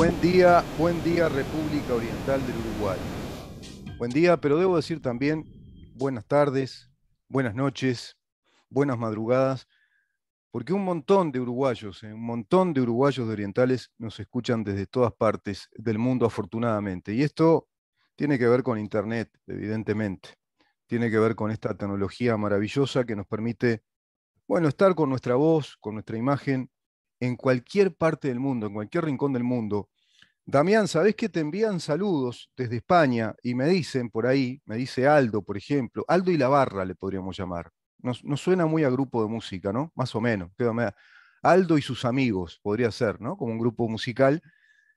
Buen día, buen día República Oriental del Uruguay. Buen día, pero debo decir también buenas tardes, buenas noches, buenas madrugadas, porque un montón de uruguayos, eh, un montón de uruguayos de orientales nos escuchan desde todas partes del mundo afortunadamente. Y esto tiene que ver con Internet, evidentemente. Tiene que ver con esta tecnología maravillosa que nos permite, bueno, estar con nuestra voz, con nuestra imagen en cualquier parte del mundo, en cualquier rincón del mundo. Damián, ¿sabés que te envían saludos desde España y me dicen por ahí, me dice Aldo, por ejemplo, Aldo y la barra le podríamos llamar. Nos, suena muy a grupo de música, ¿no? Más o menos. Aldo y sus amigos podría ser, ¿no? Como un grupo musical.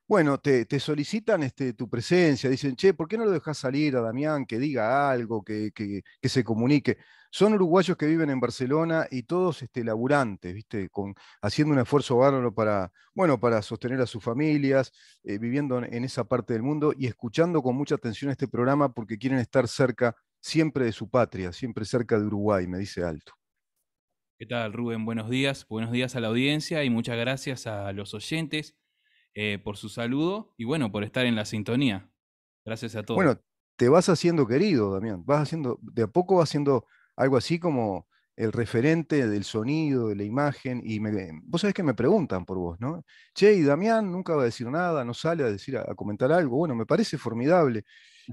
Bueno, te, solicitan este, tu presencia, dicen, che, ¿por qué no lo dejas salir a Damián, que diga algo, que, que se comunique? son uruguayos que viven en Barcelona y todos este, laburantes, ¿viste? Con, haciendo un esfuerzo bárbaro para, bueno, para sostener a sus familias, eh, viviendo en esa parte del mundo y escuchando con mucha atención este programa porque quieren estar cerca siempre de su patria, siempre cerca de Uruguay, me dice Alto. ¿Qué tal, Rubén? Buenos días. Buenos días a la audiencia y muchas gracias a los oyentes eh, por su saludo y bueno, por estar en la sintonía. Gracias a todos. Bueno, te vas haciendo querido, Damián. Vas haciendo, de a poco vas siendo algo así como el referente del sonido, de la imagen, y me, vos sabés que me preguntan por vos, ¿no? Che, y Damián nunca va a decir nada, no sale a decir, a, comentar algo. Bueno, me parece formidable.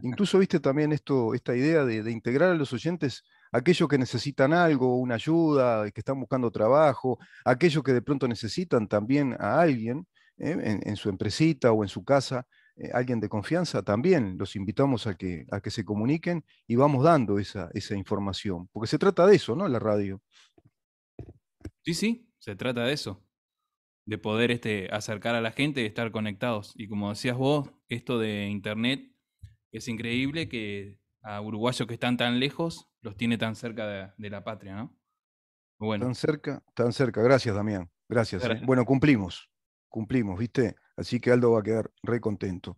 Incluso viste también esto, esta idea de, integrar a los oyentes aquellos que necesitan algo, una ayuda, que están buscando trabajo, aquellos que de pronto necesitan también a alguien ¿eh? en, en, su empresita o en su casa. Eh, alguien de confianza, también los invitamos a que, a que se comuniquen y vamos dando esa, esa información, porque se trata de eso, ¿no? La radio. Sí, sí, se trata de eso, de poder este, acercar a la gente y estar conectados. Y como decías vos, esto de Internet es increíble que a uruguayos que están tan lejos los tiene tan cerca de, la patria, ¿no? Bueno. Tan cerca, tan cerca. Gracias, Damián. Gracias. ¿eh? Bueno, cumplimos. Cumplimos, ¿viste? Así que Aldo va a quedar re contento.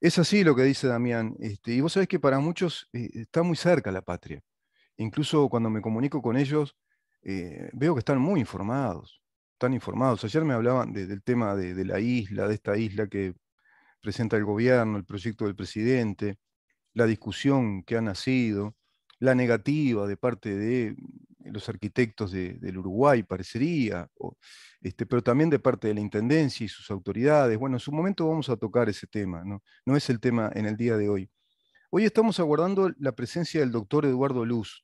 Es así lo que dice Damián. Este, y vos sabés que para muchos eh, está muy cerca la patria. Incluso cuando me comunico con ellos, eh, veo que están muy informados. Están informados. Ayer me hablaban del tema de la isla, de esta isla que presenta el gobierno, el proyecto del presidente, la discusión que ha nacido, la negativa de parte de eh, los arquitectos del Uruguay, parecería, este, pero también de parte de la Intendencia y sus autoridades. Bueno, en su momento vamos a tocar ese tema, ¿no? no es el tema en el día de hoy. Hoy estamos aguardando la presencia del doctor Eduardo Luz.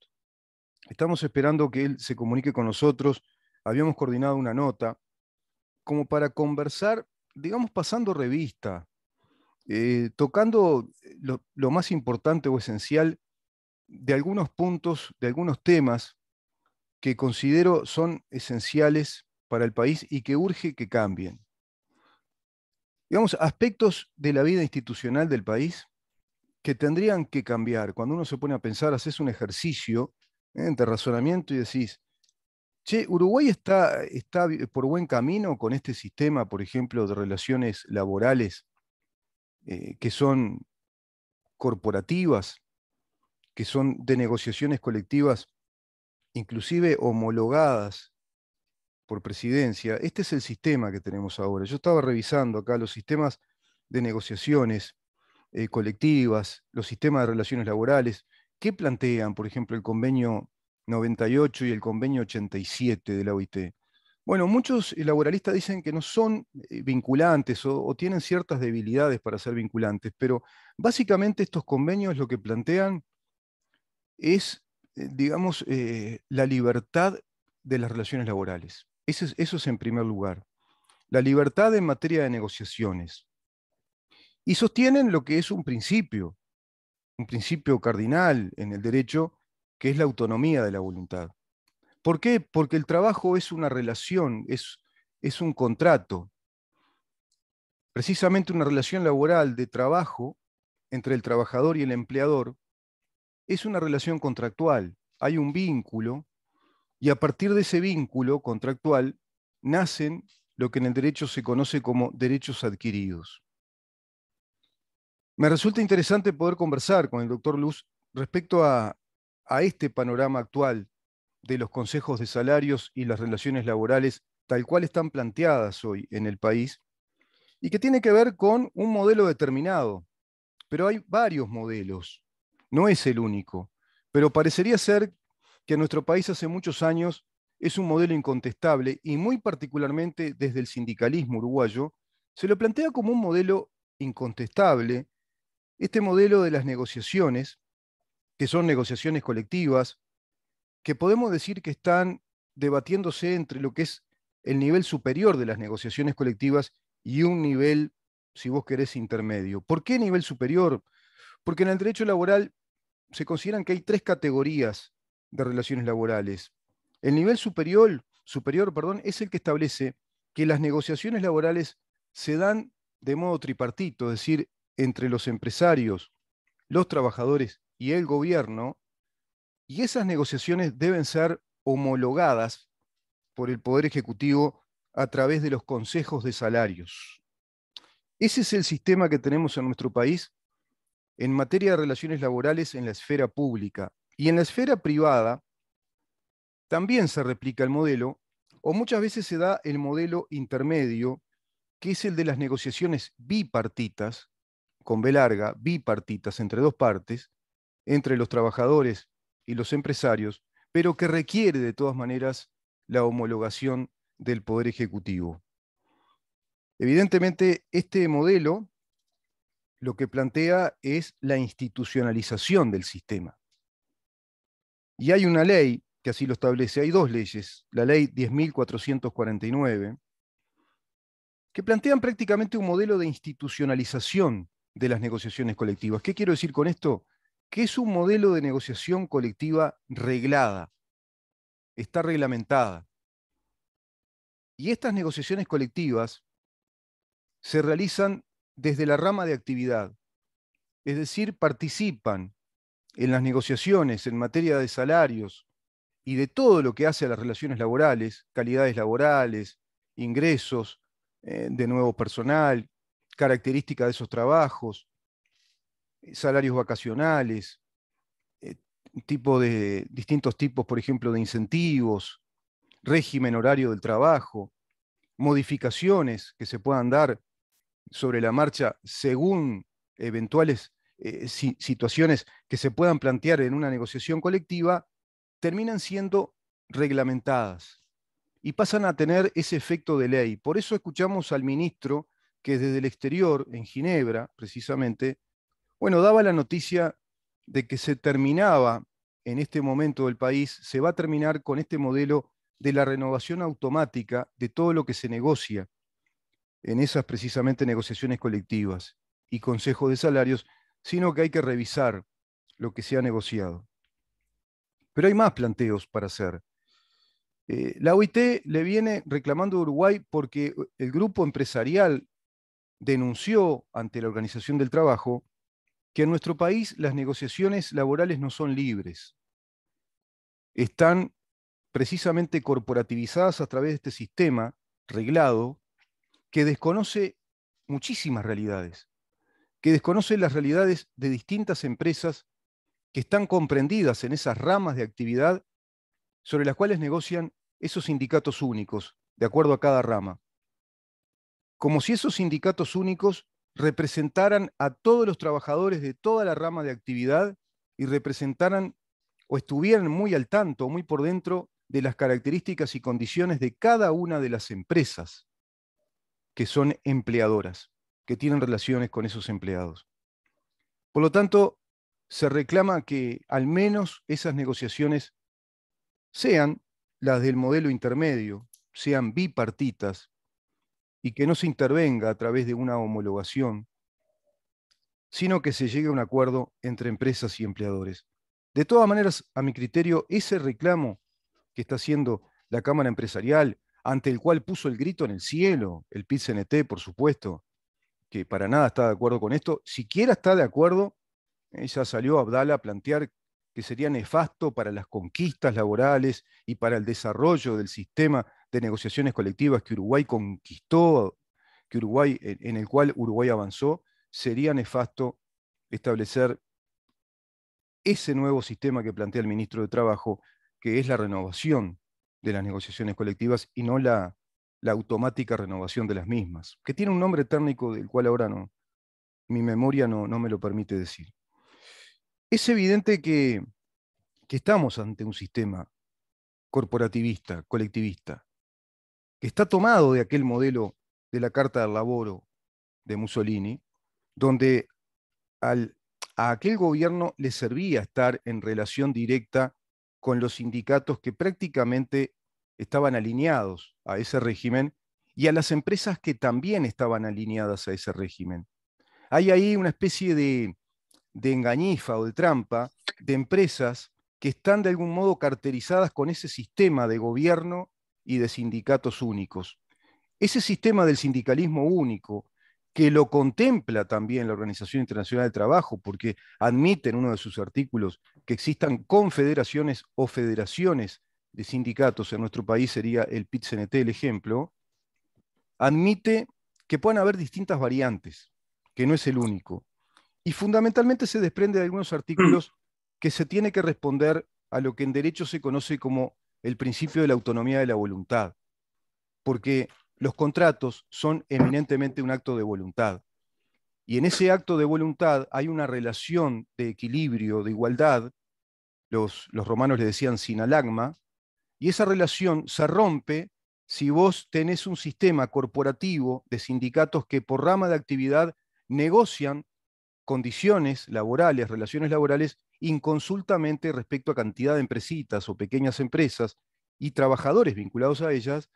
Estamos esperando que él se comunique con nosotros. Habíamos coordinado una nota como para conversar, digamos, pasando revista, eh, tocando eh, lo, lo más importante o esencial de algunos puntos, de algunos temas que considero son esenciales para el país y que urge que cambien. Digamos, aspectos de la vida institucional del país que tendrían que cambiar. Cuando uno se pone a pensar, haces un ejercicio ¿eh? de razonamiento y decís, che, Uruguay está, está por buen camino con este sistema, por ejemplo, de relaciones laborales eh, que son corporativas, que son de negociaciones colectivas inclusive homologadas por presidencia, este es el sistema que tenemos ahora. Yo estaba revisando acá los sistemas de negociaciones eh, colectivas, los sistemas de relaciones laborales, que plantean, por ejemplo, el convenio 98 y el convenio 87 de la OIT. Bueno, muchos eh, laboralistas dicen que no son eh, vinculantes o, tienen ciertas debilidades para ser vinculantes, pero básicamente estos convenios lo que plantean es eh, digamos, eh, la libertad de las relaciones laborales. Eso es, eso es en primer lugar. La libertad en materia de negociaciones. Y sostienen lo que es un principio, un principio cardinal en el derecho, que es la autonomía de la voluntad. ¿Por qué? Porque el trabajo es una relación, es, es un contrato. Precisamente una relación laboral de trabajo entre el trabajador y el empleador es una relación contractual, hay un vínculo y a partir de ese vínculo contractual nacen lo que en el derecho se conoce como derechos adquiridos. Me resulta interesante poder conversar con el doctor Luz respecto a, este panorama actual de los consejos de salarios y las relaciones laborales tal cual están planteadas hoy en el país y que tiene que ver con un modelo determinado. Pero hay varios modelos no es el único, pero parecería ser que nuestro país hace muchos años es un modelo incontestable y muy particularmente desde el sindicalismo uruguayo, se lo plantea como un modelo incontestable, este modelo de las negociaciones, que son negociaciones colectivas, que podemos decir que están debatiéndose entre lo que es el nivel superior de las negociaciones colectivas y un nivel, si vos querés, intermedio. ¿Por qué nivel superior? Porque en el derecho laboral se consideran que hay tres categorías de relaciones laborales. El nivel superior, superior perdón, es el que establece que las negociaciones laborales se dan de modo tripartito, es decir, entre los empresarios, los trabajadores y el gobierno, y esas negociaciones deben ser homologadas por el Poder Ejecutivo a través de los consejos de salarios. Ese es el sistema que tenemos en nuestro país en materia de relaciones laborales en la esfera pública. Y en la esfera privada también se replica el modelo, o muchas veces se da el modelo intermedio, que es el de las negociaciones bipartitas, con B larga, bipartitas entre dos partes, entre los trabajadores y los empresarios, pero que requiere de todas maneras la homologación del Poder Ejecutivo. Evidentemente, este modelo lo que plantea es la institucionalización del sistema. Y hay una ley que así lo establece, hay dos leyes, la ley 10.449, que plantean prácticamente un modelo de institucionalización de las negociaciones colectivas. ¿Qué quiero decir con esto? Que es un modelo de negociación colectiva reglada, está reglamentada. Y estas negociaciones colectivas se realizan desde la rama de actividad, es decir, participan en las negociaciones en materia de salarios y de todo lo que hace a las relaciones laborales, calidades laborales, ingresos eh, de nuevo personal, características de esos trabajos, eh, salarios vacacionales, eh, de, distintos tipos, por ejemplo, de incentivos, régimen horario del trabajo, modificaciones que se puedan dar sobre la marcha según eventuales eh, situaciones que se puedan plantear en una negociación colectiva, terminan siendo reglamentadas y pasan a tener ese efecto de ley. Por eso escuchamos al ministro que desde el exterior, en Ginebra precisamente, bueno, daba la noticia de que se terminaba en este momento del país, se va a terminar con este modelo de la renovación automática de todo lo que se negocia en esas precisamente negociaciones colectivas y consejos de salarios, sino que hay que revisar lo que se ha negociado. Pero hay más planteos para hacer. Eh, la OIT le viene reclamando a Uruguay porque eh, el grupo empresarial denunció ante la Organización del Trabajo que en nuestro país las negociaciones laborales no son libres. Están precisamente corporativizadas a través de este sistema reglado que desconoce muchísimas realidades, que desconoce las realidades de distintas empresas que están comprendidas en esas ramas de actividad sobre las cuales negocian esos sindicatos únicos, de acuerdo a cada rama. Como si esos sindicatos únicos representaran a todos los trabajadores de toda la rama de actividad y representaran o estuvieran muy al tanto, muy por dentro de las características y condiciones de cada una de las empresas que son empleadoras, que tienen relaciones con esos empleados. Por lo tanto, se reclama que al menos esas negociaciones sean las del modelo intermedio, sean bipartitas y que no se intervenga a través de una homologación, sino que se llegue a un acuerdo entre empresas y empleadores. De todas maneras, a mi criterio, ese reclamo que está haciendo la Cámara Empresarial ante el cual puso el grito en el cielo, el PIT-CNT, por supuesto, que para nada está de acuerdo con esto, siquiera está de acuerdo, ya salió Abdala a plantear que sería nefasto para las conquistas laborales y para el desarrollo del sistema de negociaciones colectivas que Uruguay conquistó, que Uruguay, en el cual Uruguay avanzó, sería nefasto establecer ese nuevo sistema que plantea el ministro de Trabajo, que es la renovación de las negociaciones colectivas y no la, la automática renovación de las mismas, que tiene un nombre técnico del cual ahora no, mi memoria no, no me lo permite decir. Es evidente que, estamos ante un sistema corporativista, colectivista, que está tomado de aquel modelo de la Carta del Laboro de Mussolini, donde al, a aquel gobierno le servía estar en relación directa con los sindicatos que prácticamente estaban alineados a ese régimen y a las empresas que también estaban alineadas a ese régimen. Hay ahí una especie de, engañifa o de trampa de empresas que están de algún modo caracterizadas con ese sistema de gobierno y de sindicatos únicos. Ese sistema del sindicalismo único, que lo contempla también la Organización Internacional del Trabajo, porque admite en uno de sus artículos que existan confederaciones o federaciones de sindicatos, en nuestro país sería el PIT-CNT el ejemplo, admite que puedan haber distintas variantes, que no es el único. Y fundamentalmente se desprende de algunos artículos que se tiene que responder a lo que en derecho se conoce como el principio de la autonomía de la voluntad, porque los contratos son eminentemente un acto de voluntad. Y en ese acto de voluntad hay una relación de equilibrio, de igualdad, los, romanos le decían sinalagma, y esa relación se rompe si vos tenés un sistema corporativo de sindicatos que por rama de actividad negocian condiciones laborales, relaciones laborales, inconsultamente respecto a cantidad de empresitas o pequeñas empresas y trabajadores vinculados a ellas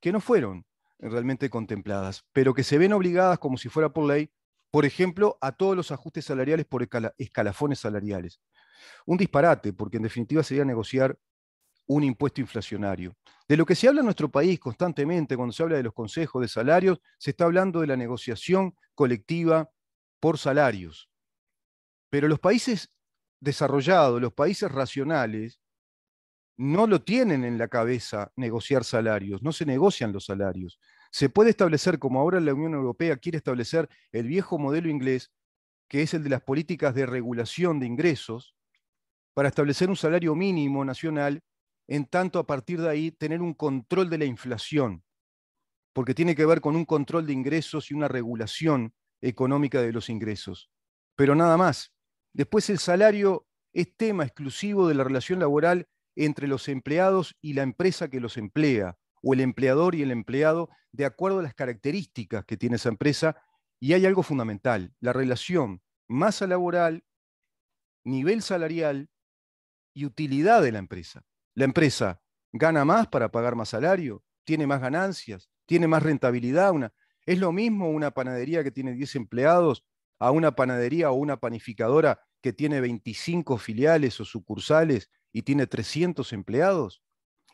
que no fueron realmente contempladas, pero que se ven obligadas como si fuera por ley, por ejemplo, a todos los ajustes salariales por escalafones salariales. Un disparate, porque en definitiva sería negociar un impuesto inflacionario. De lo que se habla en nuestro país constantemente cuando se habla de los consejos de salarios, se está hablando de la negociación colectiva por salarios. Pero los países desarrollados, los países racionales, no lo tienen en la cabeza negociar salarios, no se negocian los salarios. Se puede establecer, como ahora la Unión Europea quiere establecer, el viejo modelo inglés, que es el de las políticas de regulación de ingresos, para establecer un salario mínimo nacional, en tanto a partir de ahí tener un control de la inflación, porque tiene que ver con un control de ingresos y una regulación económica de los ingresos. Pero nada más. Después el salario es tema exclusivo de la relación laboral entre los empleados y la empresa que los emplea, o el empleador y el empleado, de acuerdo a las características que tiene esa empresa. Y hay algo fundamental, la relación masa laboral, nivel salarial y utilidad de la empresa. La empresa gana más para pagar más salario, tiene más ganancias, tiene más rentabilidad. Una... es lo mismo una panadería que tiene 10 empleados a una panadería o una panificadora que tiene 25 filiales o sucursales y tiene 300 empleados.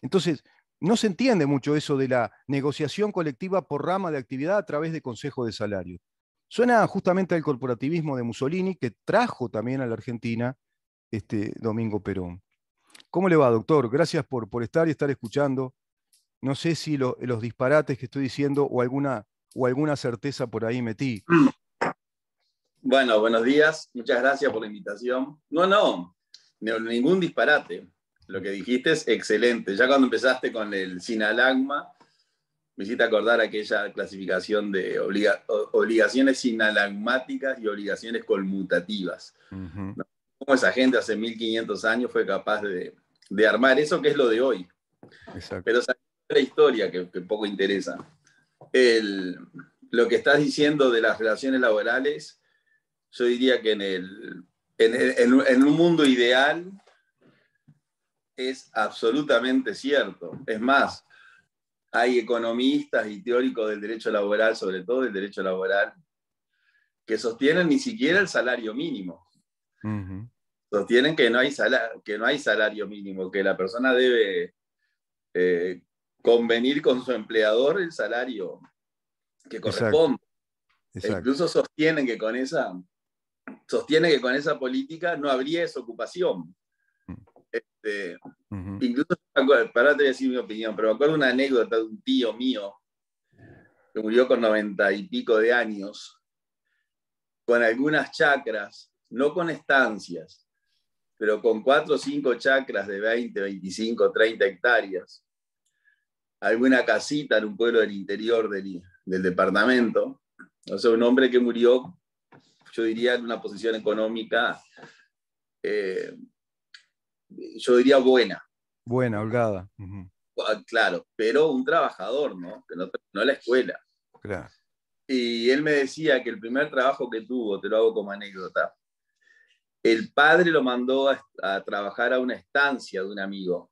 Entonces, no se entiende mucho eso de la negociación colectiva por rama de actividad a través de consejo de salario. Suena justamente al corporativismo de Mussolini, que trajo también a la Argentina este Domingo Perón. ¿Cómo le va, doctor? Gracias por, por estar y estar escuchando. No sé si los disparates que estoy diciendo o alguna, o alguna certeza por ahí metí. Bueno, buenos días. Muchas gracias por la invitación. No, no, ningún disparate. Lo que dijiste es excelente. Ya cuando empezaste con el sinalagma, me hiciste acordar aquella clasificación de obligaciones sinalagmáticas y obligaciones conmutativas cómo esa gente hace 1500 años fue capaz de, armar eso que es lo de hoy. Pero esa la historia que, poco interesa. lo que estás diciendo de las relaciones laborales, yo diría que en, en, en un mundo ideal es absolutamente cierto. Es más, hay economistas y teóricos del derecho laboral, sobre todo del derecho laboral, que sostienen ni siquiera el salario mínimo. Sostienen que no, hay salario, que no hay salario mínimo, que la persona debe eh, convenir con su empleador el salario que corresponde. Incluso sostienen que con esa sostiene que con esa política no habría desocupación. Mm. Este, incluso, para te decir mi opinión, pero me acuerdo una anécdota de un tío mío que murió con noventa y pico de años, con algunas chacras no con estancias, pero con cuatro o cinco chacras de 20, 25, 30 hectáreas, alguna casita en un pueblo del interior del, departamento. O sea, un hombre que murió, yo diría, en una posición económica, eh, yo diría buena. Buena, holgada. Ah, claro, pero un trabajador, ¿no? Que no, la escuela. Claro. Y él me decía que el primer trabajo que tuvo, te lo hago como anécdota, el padre lo mandó a, trabajar a una estancia de un amigo.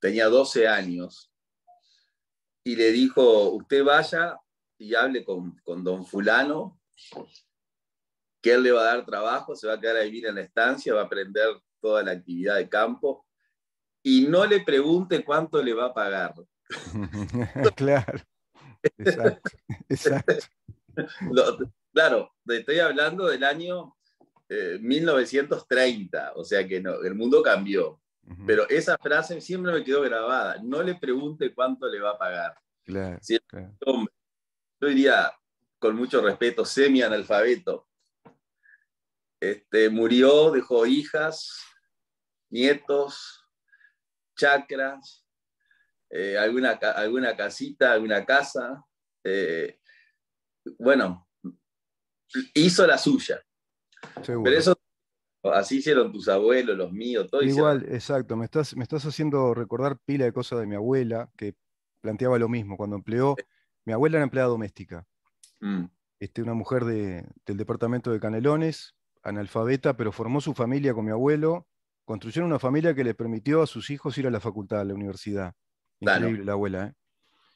Tenía 12 años. Y le dijo, usted vaya y hable con, don fulano, que él le va a dar trabajo, se va a quedar a vivir en la estancia, va a aprender toda la actividad de campo. Y no le pregunte cuánto le va a pagar. claro. Exacto. claro, estoy hablando del año 1930, eh, o sea que no, el mundo cambió. Pero esa frase siempre me quedó grabada. No le pregunte cuánto le va a pagar. Claro, yo diría, con mucho respeto, semi-analfabeto. Este, murió, dejó hijas, nietos, chacras, eh, alguna, alguna casita, alguna casa. Eh, bueno, hizo la suya. Pero eso así hicieron tus abuelos, los míos, todo. Igual, exacto. Me estás, me estás haciendo recordar pila de cosas de mi abuela que planteaba lo mismo cuando empleó. Mi abuela era empleada doméstica. Mm. Este, una mujer del departamento de Canelones, analfabeta, pero formó su familia con mi abuelo. Construyeron una familia que le permitió a sus hijos ir a la facultad, a la universidad. Increíble la abuela. ¿eh?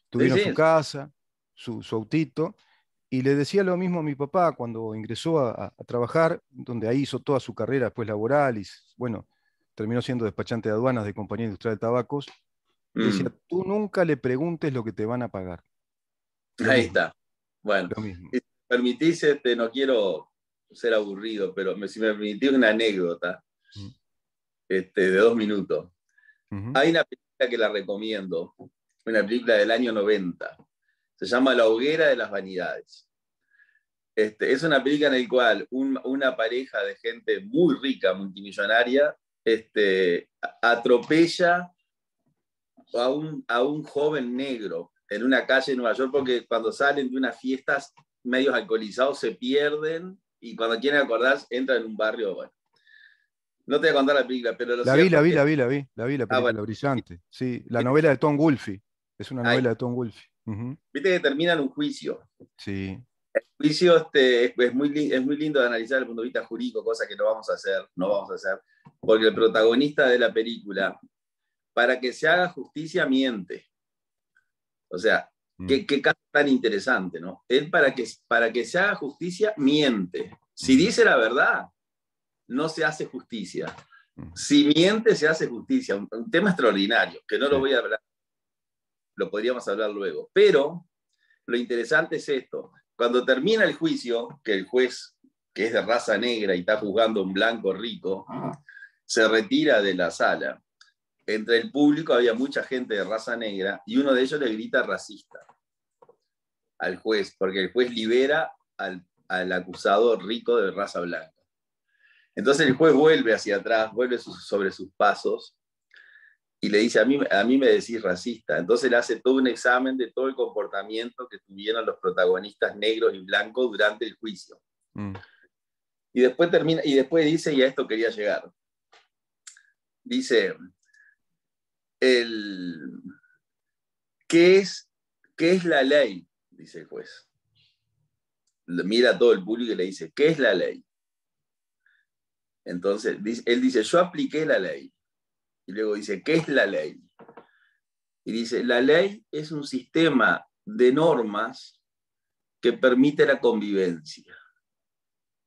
Tuvieron su casa, su, su autito, y le decía lo mismo a mi papá cuando ingresó a, trabajar, donde ahí hizo toda su carrera después laboral y, bueno, terminó siendo despachante de aduanas de Compañía Industrial de Tabacos. Decía, mm. tú nunca le preguntes lo que te van a pagar. ahí está. Bueno, si permitís, este, no quiero ser aburrido, pero me, si me permitís una anécdota mm. este, de dos minutos. Hay una película que la recomiendo, una película del año 90 se llama La hoguera de las vanidades. Este, es una película en la cual una pareja de gente muy rica, multimillonaria, este, atropella a un, a un joven negro en una calle de Nueva York porque cuando salen de unas fiestas medios alcoholizados se pierden y cuando quieren acordarse entran en un barrio. No te voy a contar la película, pero lo la, vi, la vi, la vi, la vi, la vi, ah, la brillante. Sí, la novela de Tom Wolfe. Es una novela de Tom Wolfie. Viste que terminan un juicio. Sí. El juicio este, es, muy, es muy lindo de analizar desde el punto de vista jurídico, cosa que no vamos a hacer, no vamos a hacer, porque el protagonista de la película, para que se haga justicia, miente. O sea, mm. qué, caso tan interesante, ¿no? Él para que, para que se haga justicia, miente. Si mm. dice la verdad, no se hace justicia. Mm. Si miente, se hace justicia. Un, tema extraordinario, que no lo voy a hablar lo podríamos hablar luego. Pero lo interesante es esto. Cuando termina el juicio, que el juez, que es de raza negra y está juzgando un blanco rico, se retira de la sala. Entre el público había mucha gente de raza negra y uno de ellos le grita racista al juez, porque el juez libera al, acusado rico de raza blanca. Entonces el juez vuelve hacia atrás, vuelve sobre sus pasos y le dice, a mí, a mí me decís racista. Entonces le hace todo un examen de todo el comportamiento que tuvieron los protagonistas negros y blancos durante el juicio. Mm. Y después termina, y después dice, y a esto quería llegar. Dice, el, ¿qué, es, ¿qué es la ley? Dice el juez. Mira todo el público y le dice, ¿qué es la ley? Entonces, él dice, yo apliqué la ley. Y luego dice, ¿qué es la ley? Y dice, la ley es un sistema de normas que permite la convivencia.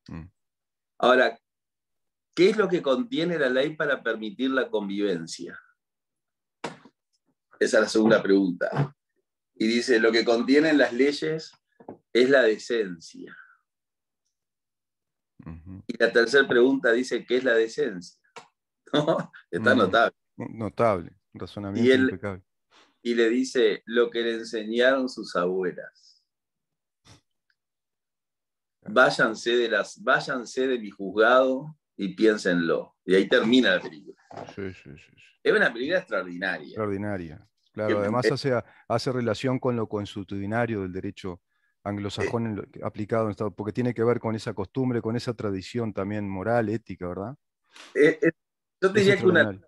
Mm. Ahora, ¿qué es lo que contiene la ley para permitir la convivencia? Esa es la segunda pregunta. Y dice, lo que contienen las leyes es la decencia. Y la tercera pregunta dice, ¿qué es la decencia? Está mm. notable. Notable, razonamiento y impecable. Y le dice lo que le enseñaron sus abuelas. Váyanse de, las, váyanse de mi juzgado y piénsenlo. Y ahí termina la película. Es una película extraordinaria. Extraordinaria. Claro, además hace, relación con lo consuetudinario del derecho anglosajón aplicado en Estados porque tiene que ver con esa costumbre, con esa tradición también moral, ética, ¿verdad? es yo te diría que una.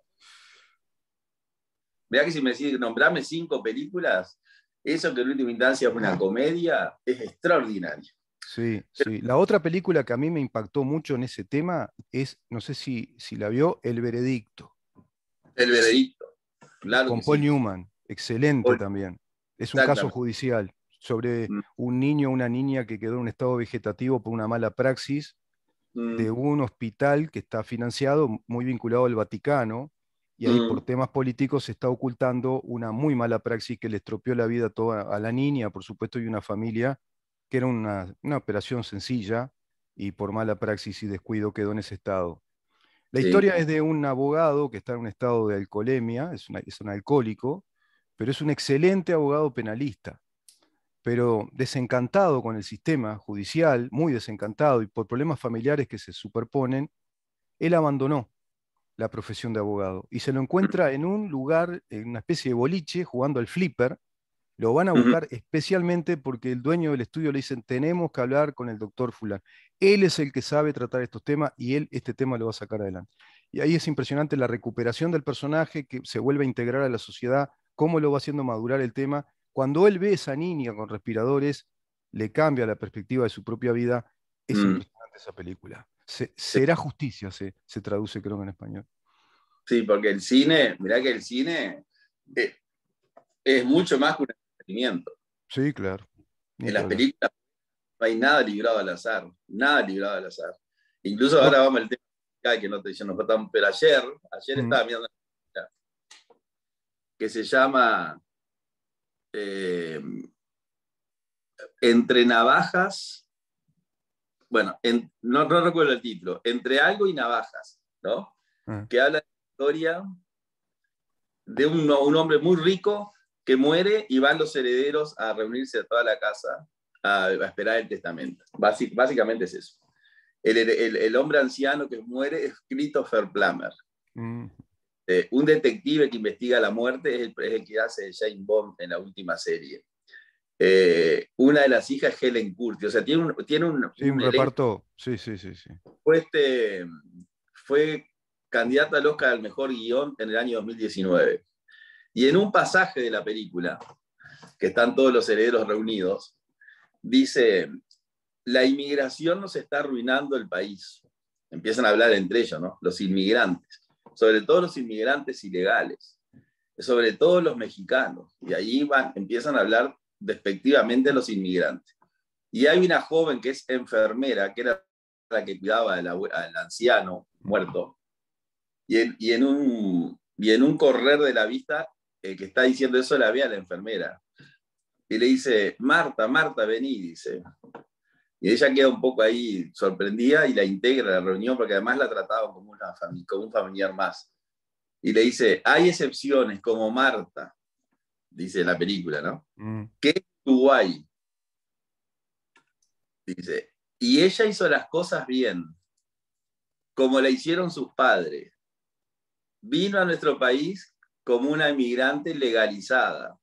Vea que si me decís, nombrame cinco películas, eso que en última instancia fue una comedia, es extraordinario. Sí, sí. La otra película que a mí me impactó mucho en ese tema es, no sé si, si la vio, El Veredicto. El Veredicto, claro. Con Paul Newman, excelente también. Es un caso judicial sobre mm. un niño o una niña que quedó en un estado vegetativo por una mala praxis de mm. un hospital que está financiado muy vinculado al Vaticano y ahí por mm. temas políticos se está ocultando una muy mala praxis que le estropeó la vida toda a la niña, por supuesto, y una familia, que era una, operación sencilla y por mala praxis y descuido quedó en ese estado. La historia es de un abogado que está en un estado de alcoholemia, es un alcohólico, pero es un excelente abogado penalista pero desencantado con el sistema judicial, muy desencantado y por problemas familiares que se superponen, él abandonó la profesión de abogado y se lo mm. encuentra en un lugar, en una especie de boliche, jugando al flipper. Lo van a buscar especialmente porque el dueño del estudio le dicen, tenemos que hablar con el doctor fulano. Él es el que sabe tratar estos temas y él este tema lo va a sacar adelante. Y ahí es impresionante la recuperación del personaje que se vuelve a integrar a la sociedad, cómo lo va haciendo madurar el tema cuando él ve a esa niña con respiradores, le cambia la perspectiva de su propia vida. Es mm. importante esa película. será justicia, se, traduce creo que en español. Sí, porque el cine, mirá que el cine eh, es, mucho más que un entretenimiento. Sí, claro. en las películas no hay nada librado al azar, nada librado al azar. Incluso ahora vamos al tema que no te dicen, pero ayer, ayer mm. estaba mirando una película que se llama eh, entre navajas, bueno, no, recuerdo el título, entre algo y navajas, ¿no? Ah. Que habla de la historia de un, hombre muy rico que muere y van los herederos a reunirse a toda la casa a, esperar el testamento. básicamente es eso. El, hombre anciano que muere es Christopher Plummer. Mm. Este, un detective que investiga la muerte es el, que hace Jane Bond en la última serie. Eh, una de las hijas es Helen Curtis, o sea, tiene un... Tiene un, reparto, sí, sí, sí. Fue, este, fue candidata al Oscar al Mejor Guión en el año 2019. Y en un pasaje de la película, que están todos los herederos reunidos, dice, la inmigración nos está arruinando el país. Empiezan a hablar entre ellos, ¿no? Los inmigrantes sobre todo los inmigrantes ilegales, sobre todo los mexicanos. Y ahí van, empiezan a hablar despectivamente los inmigrantes. Y hay una joven que es enfermera, que era la que cuidaba al, anciano muerto, y en, un, y en un correr de la vista, que está diciendo eso la ve a la enfermera. Y le dice, Marta, Marta, vení, dice. Y ella queda un poco ahí sorprendida y la integra a la reunión porque además la trataban como, una un familiar más. Y le dice, hay excepciones como Marta, dice la película, ¿no? Mm. Que es Uruguay. Dice, y ella hizo las cosas bien, como la hicieron sus padres. Vino a nuestro país como una emigrante legalizada.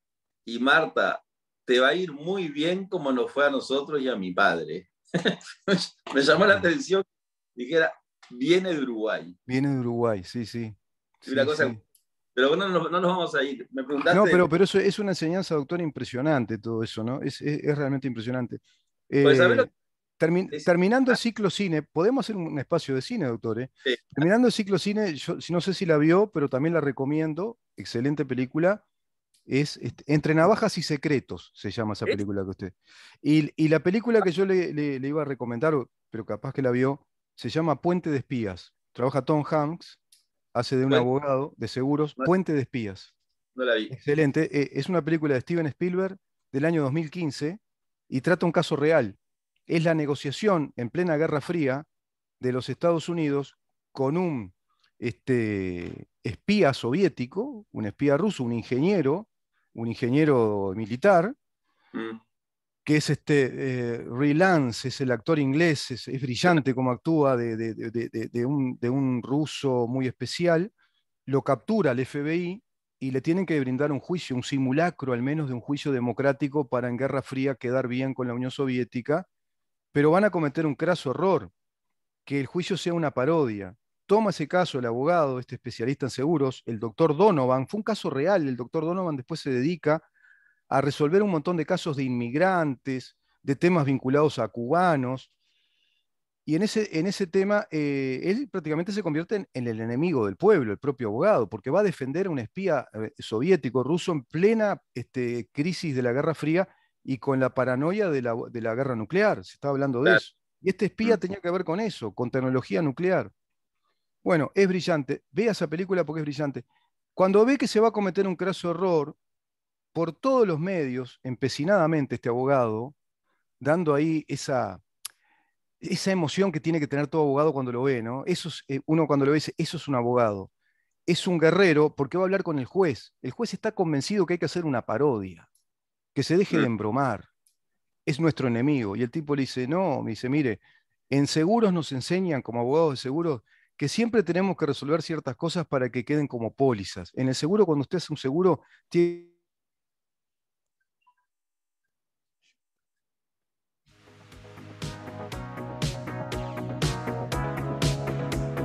Y Marta te va a ir muy bien como nos fue a nosotros y a mi padre. Me llamó la atención, dijera, viene de Uruguay. Viene de Uruguay, sí, sí. Pero bueno, no, nos vamos a ir. Me preguntaste... No, pero, eso es una enseñanza, doctor, impresionante todo eso, ¿no? Es, realmente impresionante. Eh, pues, terminando el ah. ciclo cine, podemos hacer un espacio de cine, doctor. ¿eh? Terminando el ciclo cine, yo no sé si la vio, pero también la recomiendo. Excelente película es este, Entre Navajas y Secretos, se llama esa película que usted. Y, la película ah. que yo le, iba a recomendar, pero capaz que la vio, se llama Puente de Espías. Trabaja Tom Hanks, hace de un abogado de seguros, Puente de Espías. Excelente. Eh, es una película de Steven Spielberg del año 2015 y trata un caso real. Es la negociación en plena Guerra Fría de los Estados Unidos con un este, espía soviético, un espía ruso, un ingeniero, un ingeniero militar, mm. que es este eh, Ray Lance, es el actor inglés, es, brillante como actúa de, un, de, un, ruso muy especial, lo captura el FBI y le tienen que brindar un juicio, un simulacro al menos de un juicio democrático para en Guerra Fría quedar bien con la Unión Soviética, pero van a cometer un craso error, que el juicio sea una parodia toma ese caso el abogado, este especialista en seguros, el doctor Donovan, fue un caso real, el doctor Donovan después se dedica a resolver un montón de casos de inmigrantes, de temas vinculados a cubanos, y en ese, en ese tema eh, él prácticamente se convierte en, el enemigo del pueblo, el propio abogado, porque va a defender a un espía eh, soviético ruso en plena este, crisis de la Guerra Fría y con la paranoia de la, guerra nuclear, se está hablando de eso. Y este espía tenía que ver con eso, con tecnología nuclear. Bueno, es brillante. Vea esa película porque es brillante. Cuando ve que se va a cometer un craso error, por todos los medios, empecinadamente este abogado, dando ahí esa, esa emoción que tiene que tener todo abogado cuando lo ve, ¿no? Eso es, eh, uno cuando lo ve dice, eso es un abogado, es un guerrero porque va a hablar con el juez. El juez está convencido que hay que hacer una parodia, que se deje mm. de embromar, es nuestro enemigo. Y el tipo le dice, no, me dice, mire, en seguros nos enseñan como abogados de seguros que siempre tenemos que resolver ciertas cosas para que queden como pólizas. En el seguro, cuando usted hace un seguro, tiene...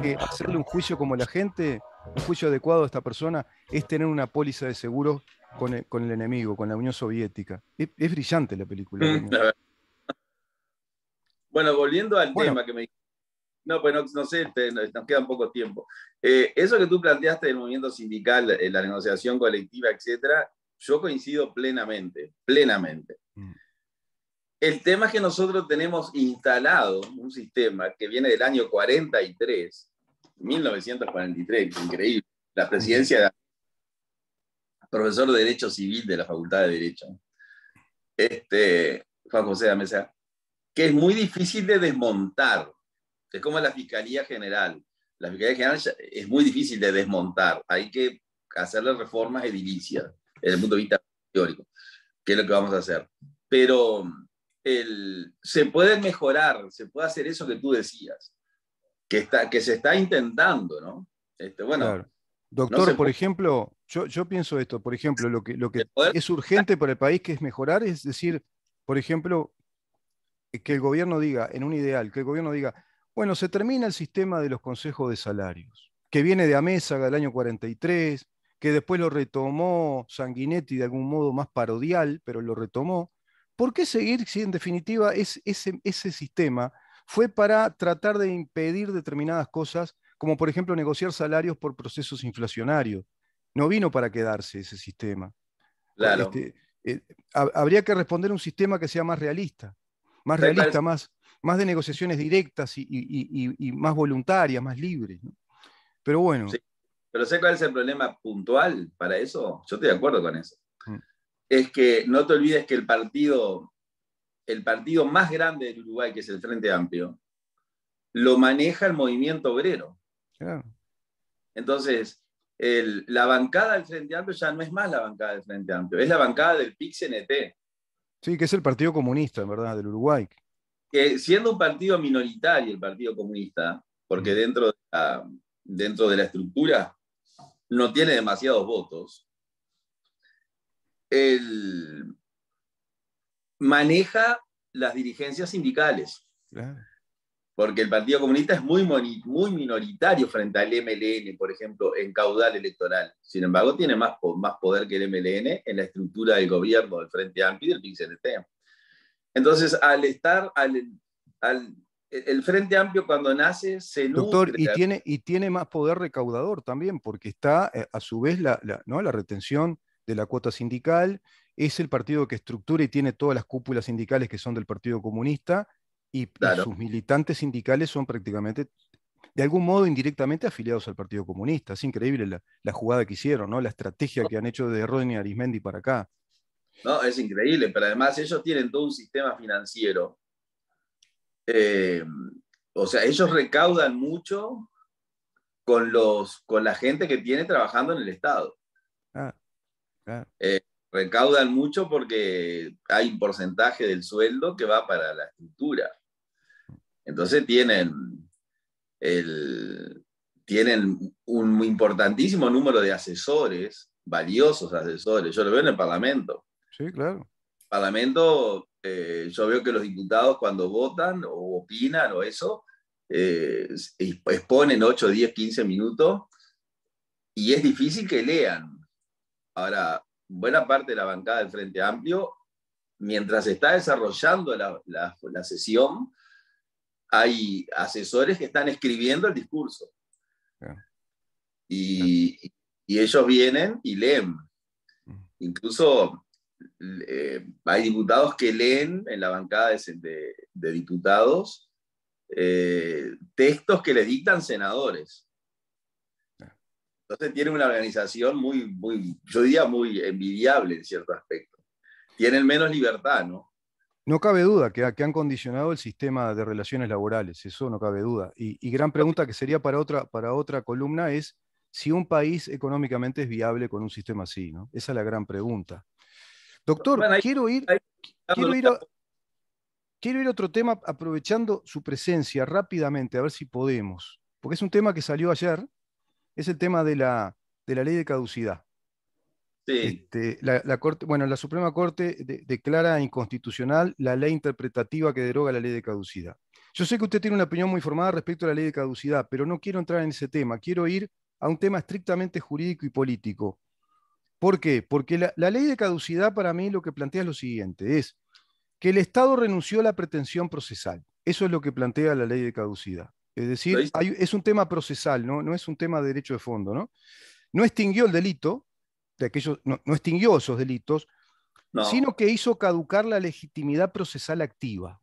que hacerle un juicio como la gente, un juicio adecuado a esta persona, es tener una póliza de seguro con el, enemigo, con la Unión Soviética. Es, brillante la película. Mm, bueno, volviendo al tema que me dijiste no, pues no, sé, nos queda un poco tiempo. Eh, eso que tú planteaste del movimiento sindical, eh, la negociación colectiva, etcétera, yo coincido plenamente, plenamente. Mm. El tema es que nosotros tenemos instalado un sistema que viene del año 43, 1943, increíble, la presidencia de profesor de Derecho Civil de la Facultad de Derecho, este, Juan José Mesa, que es muy difícil de desmontar. Es como la Fiscalía General. La Fiscalía General es muy difícil de desmontar. Hay que hacerle reformas edilicias desde el punto de vista teórico, que es lo que vamos a hacer. Pero el, se puede mejorar, se puede hacer eso que tú decías, que, está, que se está intentando, ¿no? Este, bueno, Doctor, por ejemplo, yo, yo, pienso esto, por ejemplo, lo que, lo que es urgente para el país que es mejorar, es decir, por ejemplo, que el gobierno diga, en un ideal, que el gobierno diga, bueno, se termina el sistema de los consejos de salarios, que viene de Amésaga del año 43, que después lo retomó Sanguinetti de algún modo más parodial, pero lo retomó. ¿Por qué seguir si en definitiva ese, sistema fue para tratar de impedir determinadas cosas, como por ejemplo negociar salarios por procesos inflacionarios? No vino para quedarse ese sistema. Claro. Este, eh, habría que responder a un sistema que sea más realista, más realista, más, más de negociaciones directas y, más voluntarias, más libres. Pero bueno. Pero sé cuál es el problema puntual para eso. Yo estoy de acuerdo con eso. Mm. Es que no te olvides que el partido, el partido más grande del Uruguay, que es el Frente Amplio, lo maneja el movimiento obrero. Entonces, la bancada del Frente Amplio ya no es más la bancada del Frente Amplio, es la bancada del PIX-NT. Sí, que es el Partido Comunista, en verdad, del Uruguay que siendo un partido minoritario el Partido Comunista, porque mm. dentro de la, dentro de la estructura no tiene demasiados votos, el, maneja las dirigencias sindicales. Porque el Partido Comunista es muy, muy minoritario frente al MLN, por ejemplo, en caudal electoral. Sin embargo, tiene más, más poder que el MLN en la estructura del gobierno del Frente Amplio y del PICNT. Entonces, al estar, al, el Frente Amplio cuando nace se Doctor, y tiene, y tiene más poder recaudador también, porque está eh, a su vez la, retención de la cuota sindical, es el partido que estructura y tiene todas las cúpulas sindicales que son del Partido Comunista, y, sus militantes sindicales son prácticamente, de algún modo indirectamente, afiliados al Partido Comunista. Es increíble la, jugada que hicieron, ¿no? la estrategia que han hecho de Rodney Arismendi para acá. Es increíble, pero además ellos tienen todo un sistema financiero. Eh, o sea, ellos recaudan mucho con, los, con la gente que tiene trabajando en el Estado. Eh, recaudan mucho porque hay un porcentaje del sueldo que va para la estructura. Entonces tienen, tienen un importantísimo número de asesores, valiosos asesores. Yo lo veo en el Parlamento. Sí, claro. Parlamento, eh, yo veo que los diputados cuando votan o opinan o eso, eh, exponen 8, 10, 15 minutos y es difícil que lean. Ahora, buena parte de la bancada del Frente Amplio, mientras está desarrollando la, sesión, hay asesores que están escribiendo el discurso. y, ellos vienen y leen. Mm. Incluso hay diputados que leen en la bancada de, diputados eh, textos que le dictan senadores. Entonces tienen una organización muy, yo diría muy envidiable en cierto aspecto. Tienen menos libertad, ¿no? No cabe duda que, han condicionado el sistema de relaciones laborales, eso no cabe duda. Y, gran pregunta que sería para otra, para otra columna es si un país económicamente es viable con un sistema así, ¿no? Esa es la gran pregunta. Doctor, quiero ir, quiero, ir a, otro tema aprovechando su presencia rápidamente, a ver si podemos, porque es un tema que salió ayer, es el tema de la, de la ley de caducidad. Este, la, corte, bueno, la Suprema Corte declara inconstitucional la ley interpretativa que deroga la ley de caducidad. Yo sé que usted tiene una opinión muy formada respecto a la ley de caducidad, pero no quiero entrar en ese tema. Quiero ir a un tema estrictamente jurídico y político. ¿Por qué? Porque la, ley de caducidad para mí lo que plantea es lo siguiente, es que el Estado renunció a la pretensión procesal. Eso es lo que plantea la ley de caducidad. Es decir, es un tema procesal, ¿no? es un tema de derecho de fondo. No, no extinguió el delito, de aquellos, no, extinguió esos delitos, sino que hizo caducar la legitimidad procesal activa.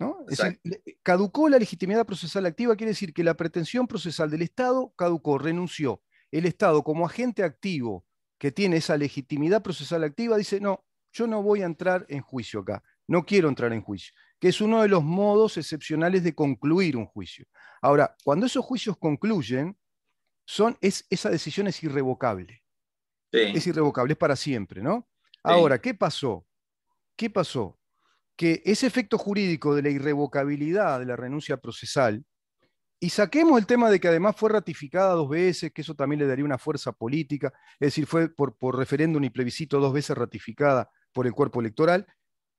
¿no? Es decir, caducó la legitimidad procesal activa, quiere decir que la pretensión procesal del Estado caducó, renunció. El Estado como agente activo que tiene esa legitimidad procesal activa, dice, no, yo no voy a entrar en juicio acá, no quiero entrar en juicio, que es uno de los modos excepcionales de concluir un juicio. Ahora, cuando esos juicios concluyen, son, es, esa decisión es irrevocable. Es irrevocable, es para siempre, ¿no? Ahora, ¿qué pasó? ¿Qué pasó? Que ese efecto jurídico de la irrevocabilidad de la renuncia procesal y saquemos el tema de que además fue ratificada dos veces, que eso también le daría una fuerza política, es decir, fue por, referéndum y plebiscito dos veces ratificada por el cuerpo electoral.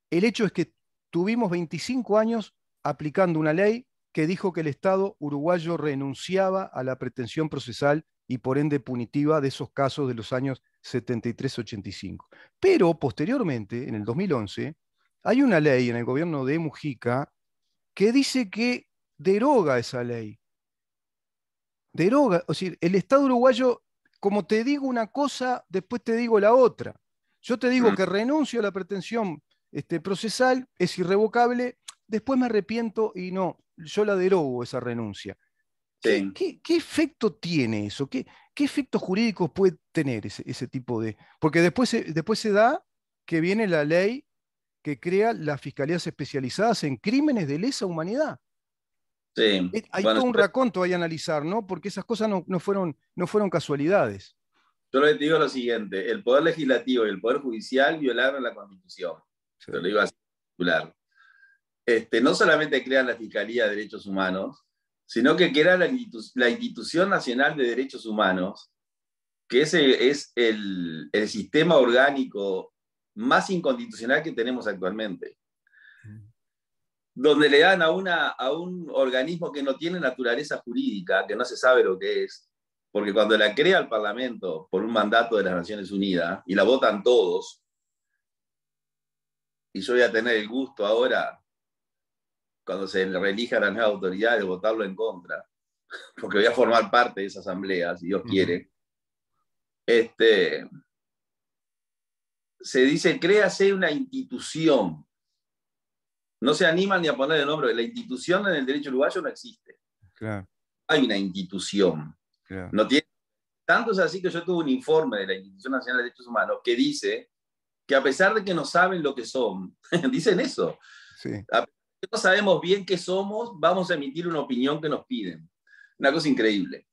El hecho es que tuvimos 25 años aplicando una ley que dijo que el Estado uruguayo renunciaba a la pretensión procesal y por ende punitiva de esos casos de los años 73-85. Pero posteriormente, en el 2011, hay una ley en el gobierno de Mujica que dice que deroga esa ley. Deroga, o sea, el Estado uruguayo, como te digo una cosa, después te digo la otra. Yo te digo mm. que renuncio a la pretensión este, procesal, es irrevocable, después me arrepiento y no, yo la derogo esa renuncia. ¿Qué, efecto tiene eso? ¿Qué, efectos jurídicos puede tener ese, tipo de...? Porque después después se da que viene la ley que crea las fiscalías especializadas en crímenes de lesa humanidad. Hay todo un raconto ahí a analizar, ¿no? Porque esas cosas no, fueron, no fueron casualidades. Yo les digo lo siguiente, el Poder Legislativo y el Poder Judicial violaron la Constitución. lo digo así, este, no solamente crean la Fiscalía de Derechos Humanos, sino que crean la, Institución Nacional de Derechos Humanos, que ese es el sistema orgánico más inconstitucional que tenemos actualmente donde le dan a, una, a un organismo que no tiene naturaleza jurídica, que no se sabe lo que es, porque cuando la crea el Parlamento por un mandato de las Naciones Unidas y la votan todos, y yo voy a tener el gusto ahora, cuando se relija la nueva autoridad, de votarlo en contra, porque voy a formar parte de esa asamblea, si Dios quiere. Este, se dice, créase una institución no se animan ni a poner el nombre. La institución en el derecho uruguayo no existe. Claro. Hay una institución. Claro. No tiene... Tanto es así que yo tuve un informe de la Institución Nacional de Derechos Humanos que dice que a pesar de que no saben lo que son, dicen eso, sí. a pesar de que no sabemos bien qué somos, vamos a emitir una opinión que nos piden. Una cosa increíble.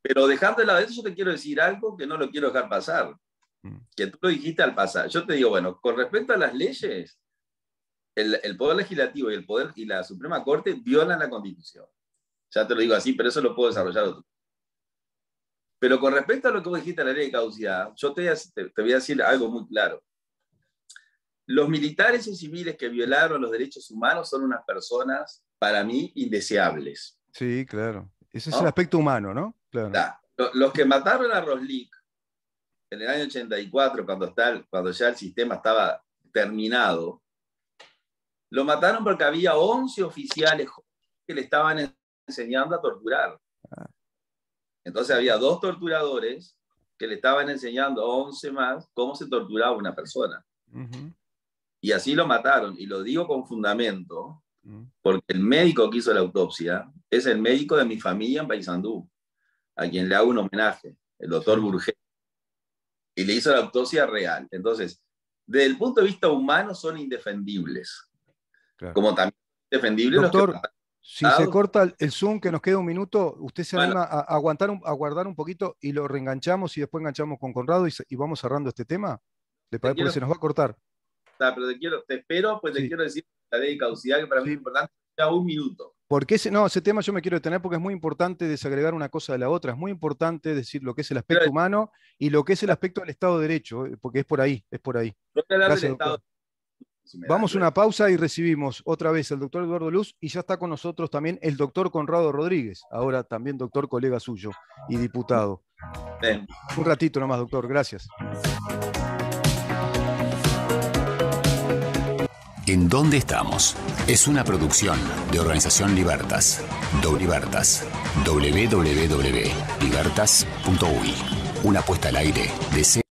Pero dejando de lado eso, yo te quiero decir algo que no lo quiero dejar pasar, mm. que tú lo dijiste al pasar. Yo te digo, bueno, con respecto a las leyes, el, Poder Legislativo y, el poder, y la Suprema Corte violan la Constitución. Ya te lo digo así, pero eso lo puedo desarrollar otro. Pero con respecto a lo que vos dijiste, la ley de caducidad, yo te, te voy a decir algo muy claro. Los militares y civiles que violaron los derechos humanos son unas personas, para mí, indeseables. Sí, claro. Ese es el aspecto humano, ¿no? Los que mataron a Roslick en el año 84, cuando, está, cuando ya el sistema estaba terminado, lo mataron porque había 11 oficiales que le estaban enseñando a torturar. Entonces había dos torturadores que le estaban enseñando a 11 más cómo se torturaba una persona. Y así lo mataron. Y lo digo con fundamento, mm. porque el médico que hizo la autopsia es el médico de mi familia en Paysandú, a quien le hago un homenaje, el doctor Burge. Y le hizo la autopsia real. Entonces, desde el punto de vista humano son indefendibles. Como también defendible. Doctor, si se corta el Zoom, que nos queda un minuto, usted se anima a, aguantar a guardar un poquito y lo reenganchamos y después enganchamos con Conrado y, vamos cerrando este tema. ¿Le Porque se nos va a cortar. pero te, quiero, te espero, pues te quiero decir la de caucidad que para mí es importante, ya un minuto. Porque ese, no, ese tema yo me quiero detener porque es muy importante desagregar una cosa de la otra. Es muy importante decir lo que es el aspecto humano y lo que es el aspecto del Estado de Derecho, eh, porque es por ahí, es por ahí. del Estado, Vamos a una pausa y recibimos otra vez al doctor Eduardo Luz y ya está con nosotros también el doctor Conrado Rodríguez, ahora también doctor colega suyo y diputado. Un ratito nomás, doctor, gracias. ¿En dónde estamos? Es una producción de Organización Libertas, Libertas www.libertas.uy, una puesta al aire de